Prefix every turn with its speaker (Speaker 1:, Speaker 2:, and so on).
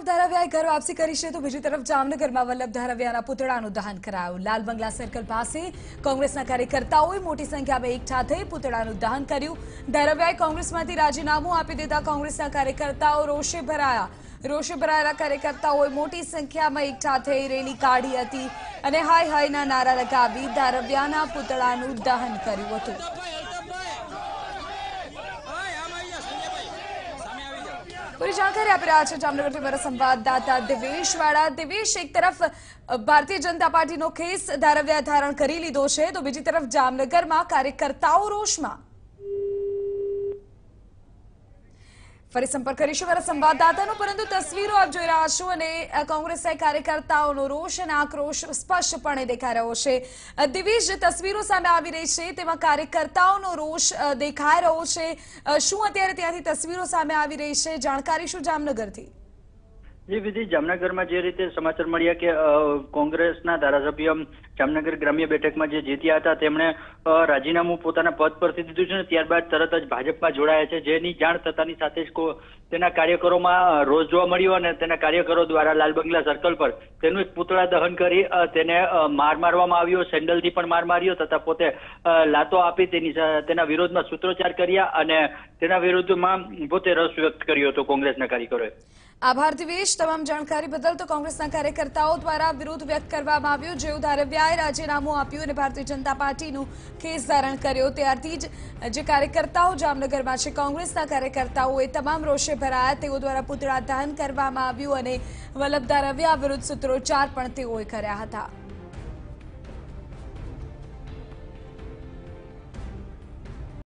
Speaker 1: તરફ ધારાવ્યાએ ઘર વાપસી કરી છે તો બીજી તરફ જામનગરમાં વલ્લભ ધારાવ્યાના પુતળાનું દહન કરાયું લાલ બંગલા સર્કલ પાસે કોંગ્રેસના કાર્યકર્તાઓએ મોટી સંખ્યામાં એકઠા થઈ પુતળાનું દહન કર્યું ધારાવ્યાએ કોંગ્રેસમાંથી રાજીનામું આપી દેતા કોંગ્રેસના કાર્યકર્તાઓ રોષે ભરાયા રોષે ભરાયેલા કાર્યકર્તાઓએ મોટી સંખ્યામાં એકઠા થઈ રેલી કાઢી હતી અને હાય હાયના નારા લગાવી ધારાવ્યાના પુતળાનું દહન કર્યું હતું પૂરી જાણકારી આપી રહ્યા છે જામનગરથી મારા સંવાદદાતા દિવેશ વાળા દિવેશ એક તરફ ભારતીય જનતા પાર્ટીનો કેસ ધારવ્યા ધારણ કરી લીધો છે તો બીજી તરફ જામનગરમાં કાર્યકર્તાઓ રોષમાં ફરી સંપર્ક કરીશું મારા સંવાદદાતાનું પરંતુ તસવીરો આપ જોઈ રહ્યા છો અને કોંગ્રેસના કાર્યકર્તાઓનો રોષ અને આક્રોશ સ્પષ્ટપણે દેખાઈ રહ્યો છે દિવીજ તસવીરો સામે આવી રહી છે તેમાં કાર્યકર્તાઓનો રોષ દેખાઈ રહ્યો છે શું અત્યારે ત્યાંથી તસવીરો સામે આવી રહી છે જાણકારી શું જામનગરથી
Speaker 2: જે વિધિ જામનગરમાં જે રીતે સમાચાર મળ્યા કે કોંગ્રેસના ધારાસભ્ય જામનગર ગ્રામ્ય બેઠકમાં જે જીત્યા હતા તેમણે રાજીનામું પોતાના પદ પરથી દીધું છે ત્યારબાદ તરત જ ભાજપમાં જોડાયા છે જેની જાણ થતાની સાથે જ તેના કાર્યકરોમાં રોજ જોવા મળ્યો અને તેના કાર્યકરો દ્વારા લાલ બંગલા સર્કલ પર તેનું એક પૂતળા દહન કરી તેને માર મારવામાં આવ્યો સેન્ડલથી પણ માર માર્યો તથા પોતે લાતો આપી તેની તેના વિરોધમાં સૂત્રોચ્ચાર કર્યા અને તેના વિરોધમાં પોતે રસ વ્યક્ત કર્યો હતો કોંગ્રેસના કાર્યકરોએ
Speaker 1: આભાર દિવેશ તમામ જાણકારી બદલ તો કોંગ્રેસના કાર્યકર્તાઓ દ્વારા વિરોધ વ્યક્ત કરવામાં આવ્યો જેવું ધારાવ્યાએ રાજીનામું આપ્યું અને ભારતીય જનતા પાર્ટીનું કેસ ધારણ કર્યો ત્યારથી જ જે કાર્યકર્તાઓ જામનગરમાં છે કોંગ્રેસના કાર્યકર્તાઓએ તમામ રોષે ભરાયા તેઓ દ્વારા પુતળા દહન કરવામાં આવ્યું અને વલ્લભ ધારાવ્યા વિરુદ્ધ સૂત્રોચ્ચાર પણ તેઓએ કર્યા હતા